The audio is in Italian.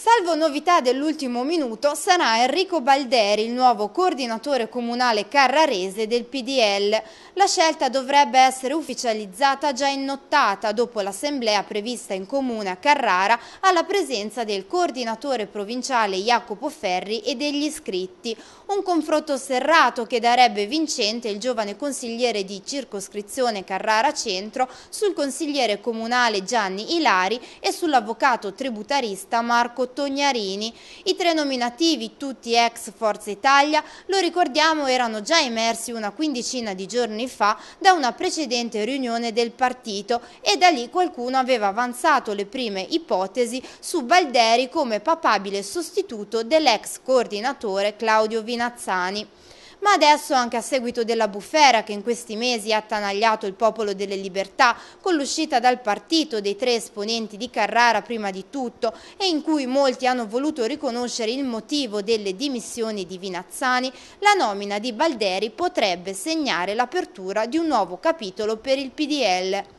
Salvo novità dell'ultimo minuto, sarà Enrico Balderi il nuovo coordinatore comunale carrarese del PDL. La scelta dovrebbe essere ufficializzata già in nottata, dopo l'assemblea prevista in comune a Carrara, alla presenza del coordinatore provinciale Jacopo Ferri e degli iscritti. Un confronto serrato che darebbe vincente il giovane consigliere di circoscrizione Carrara Centro sul consigliere comunale Gianni Ilari e sull'avvocato tributarista Marco Tognarini. I tre nominativi, tutti ex Forza Italia, lo ricordiamo erano già emersi una quindicina di giorni fa da una precedente riunione del partito e da lì qualcuno aveva avanzato le prime ipotesi su Balderi come papabile sostituto dell'ex coordinatore Claudio Vinazzani ma adesso anche a seguito della bufera che in questi mesi ha attanagliato il popolo delle libertà con l'uscita dal partito dei tre esponenti di Carrara prima di tutto e in cui molti hanno voluto riconoscere il motivo delle dimissioni di Vinazzani, la nomina di Balderi potrebbe segnare l'apertura di un nuovo capitolo per il PDL.